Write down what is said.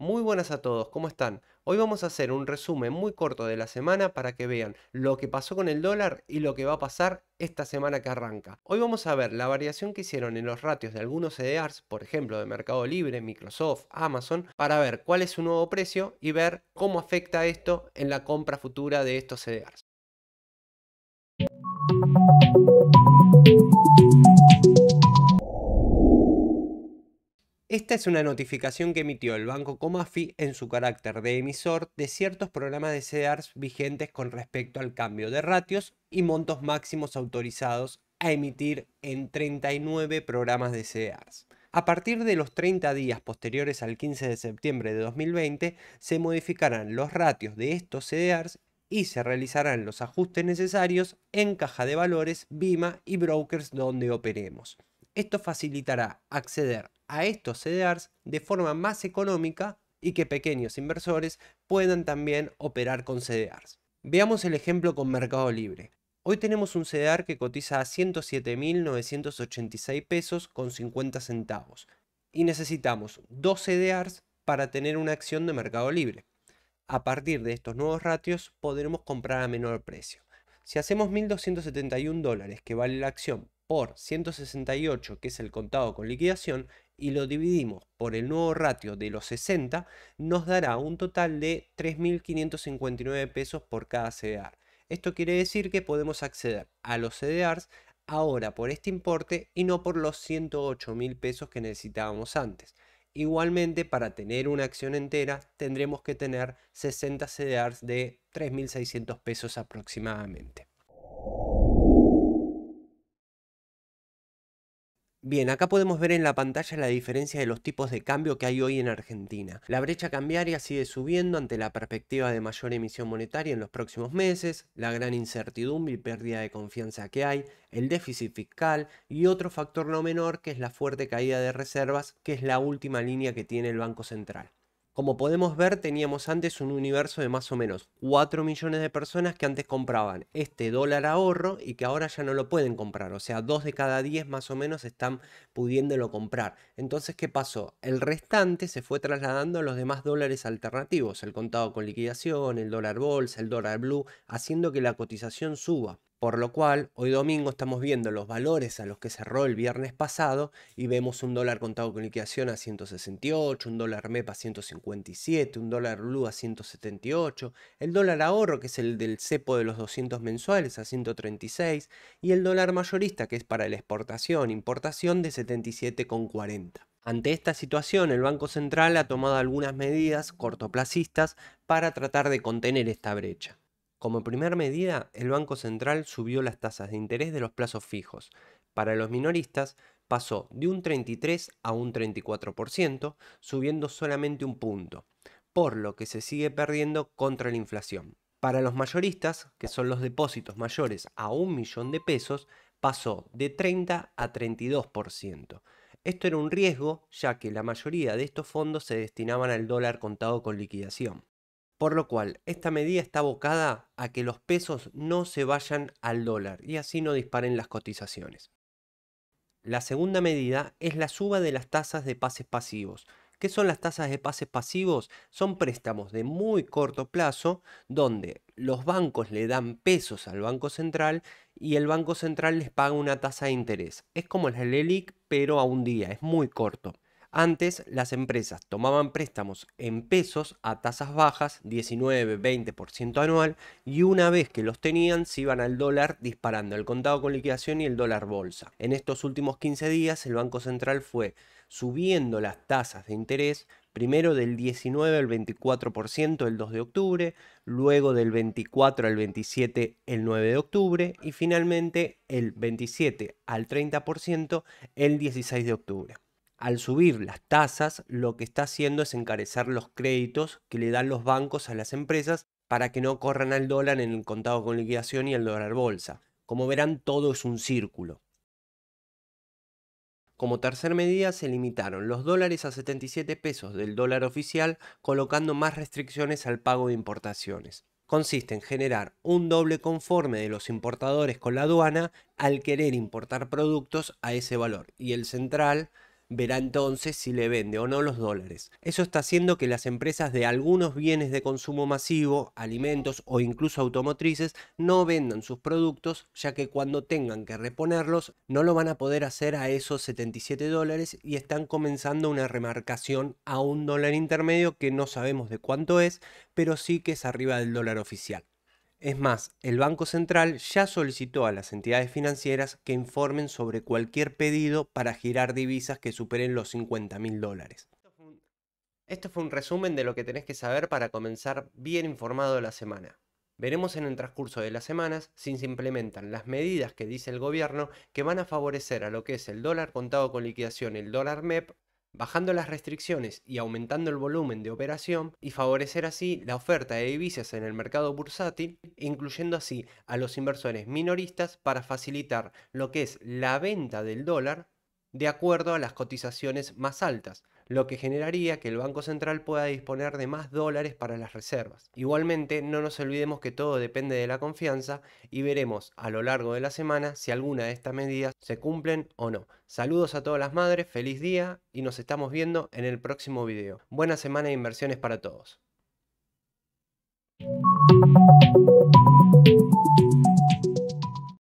Muy buenas a todos, ¿cómo están? Hoy vamos a hacer un resumen muy corto de la semana para que vean lo que pasó con el dólar y lo que va a pasar esta semana que arranca. Hoy vamos a ver la variación que hicieron en los ratios de algunos CDRs, e por ejemplo de Mercado Libre, Microsoft, Amazon, para ver cuál es su nuevo precio y ver cómo afecta esto en la compra futura de estos CDRs? E Esta es una notificación que emitió el Banco Comafi en su carácter de emisor de ciertos programas de CEDARS vigentes con respecto al cambio de ratios y montos máximos autorizados a emitir en 39 programas de CEDARS. A partir de los 30 días posteriores al 15 de septiembre de 2020, se modificarán los ratios de estos CDRs y se realizarán los ajustes necesarios en caja de valores, BIMA y brokers donde operemos. Esto facilitará acceder a estos CDRs de forma más económica y que pequeños inversores puedan también operar con CDRs. Veamos el ejemplo con Mercado Libre. Hoy tenemos un CDR que cotiza a 107.986 pesos con 50 centavos y necesitamos dos CDRs para tener una acción de Mercado Libre. A partir de estos nuevos ratios podremos comprar a menor precio. Si hacemos 1.271 dólares que vale la acción por 168 que es el contado con liquidación, y lo dividimos por el nuevo ratio de los 60, nos dará un total de 3.559 pesos por cada CDR. Esto quiere decir que podemos acceder a los CDRs ahora por este importe y no por los 108.000 pesos que necesitábamos antes. Igualmente, para tener una acción entera, tendremos que tener 60 CDRs de 3.600 pesos aproximadamente. Bien, acá podemos ver en la pantalla la diferencia de los tipos de cambio que hay hoy en Argentina. La brecha cambiaria sigue subiendo ante la perspectiva de mayor emisión monetaria en los próximos meses, la gran incertidumbre y pérdida de confianza que hay, el déficit fiscal y otro factor no menor que es la fuerte caída de reservas, que es la última línea que tiene el Banco Central. Como podemos ver, teníamos antes un universo de más o menos 4 millones de personas que antes compraban este dólar ahorro y que ahora ya no lo pueden comprar. O sea, 2 de cada 10 más o menos están pudiéndolo comprar. Entonces, ¿qué pasó? El restante se fue trasladando a los demás dólares alternativos, el contado con liquidación, el dólar bolsa, el dólar blue, haciendo que la cotización suba. Por lo cual, hoy domingo estamos viendo los valores a los que cerró el viernes pasado y vemos un dólar contado con liquidación a 168, un dólar MEP a 157, un dólar LU a 178, el dólar ahorro, que es el del cepo de los 200 mensuales, a 136, y el dólar mayorista, que es para la exportación, importación, de 77,40. Ante esta situación, el Banco Central ha tomado algunas medidas cortoplacistas para tratar de contener esta brecha. Como primera medida, el Banco Central subió las tasas de interés de los plazos fijos. Para los minoristas, pasó de un 33 a un 34%, subiendo solamente un punto, por lo que se sigue perdiendo contra la inflación. Para los mayoristas, que son los depósitos mayores a un millón de pesos, pasó de 30 a 32%. Esto era un riesgo, ya que la mayoría de estos fondos se destinaban al dólar contado con liquidación por lo cual esta medida está abocada a que los pesos no se vayan al dólar y así no disparen las cotizaciones. La segunda medida es la suba de las tasas de pases pasivos. ¿Qué son las tasas de pases pasivos? Son préstamos de muy corto plazo donde los bancos le dan pesos al Banco Central y el Banco Central les paga una tasa de interés. Es como el LELIC pero a un día, es muy corto. Antes las empresas tomaban préstamos en pesos a tasas bajas, 19-20% anual, y una vez que los tenían se iban al dólar disparando el contado con liquidación y el dólar bolsa. En estos últimos 15 días el Banco Central fue subiendo las tasas de interés, primero del 19 al 24% el 2 de octubre, luego del 24 al 27 el 9 de octubre y finalmente el 27 al 30% el 16 de octubre al subir las tasas, lo que está haciendo es encarecer los créditos que le dan los bancos a las empresas para que no corran al dólar en el contado con liquidación y al dólar bolsa. Como verán, todo es un círculo. Como tercer medida se limitaron los dólares a 77 pesos del dólar oficial, colocando más restricciones al pago de importaciones. Consiste en generar un doble conforme de los importadores con la aduana al querer importar productos a ese valor y el central verá entonces si le vende o no los dólares. Eso está haciendo que las empresas de algunos bienes de consumo masivo, alimentos o incluso automotrices no vendan sus productos, ya que cuando tengan que reponerlos no lo van a poder hacer a esos 77 dólares y están comenzando una remarcación a un dólar intermedio que no sabemos de cuánto es, pero sí que es arriba del dólar oficial. Es más, el Banco Central ya solicitó a las entidades financieras que informen sobre cualquier pedido para girar divisas que superen los 50 mil dólares. Esto fue un resumen de lo que tenés que saber para comenzar bien informado la semana. Veremos en el transcurso de las semanas si se implementan las medidas que dice el gobierno que van a favorecer a lo que es el dólar contado con liquidación y el dólar MEP bajando las restricciones y aumentando el volumen de operación y favorecer así la oferta de divisas en el mercado bursátil, incluyendo así a los inversores minoristas para facilitar lo que es la venta del dólar de acuerdo a las cotizaciones más altas, lo que generaría que el Banco Central pueda disponer de más dólares para las reservas. Igualmente, no nos olvidemos que todo depende de la confianza y veremos a lo largo de la semana si alguna de estas medidas se cumplen o no. Saludos a todas las madres, feliz día y nos estamos viendo en el próximo video. Buena semana de inversiones para todos.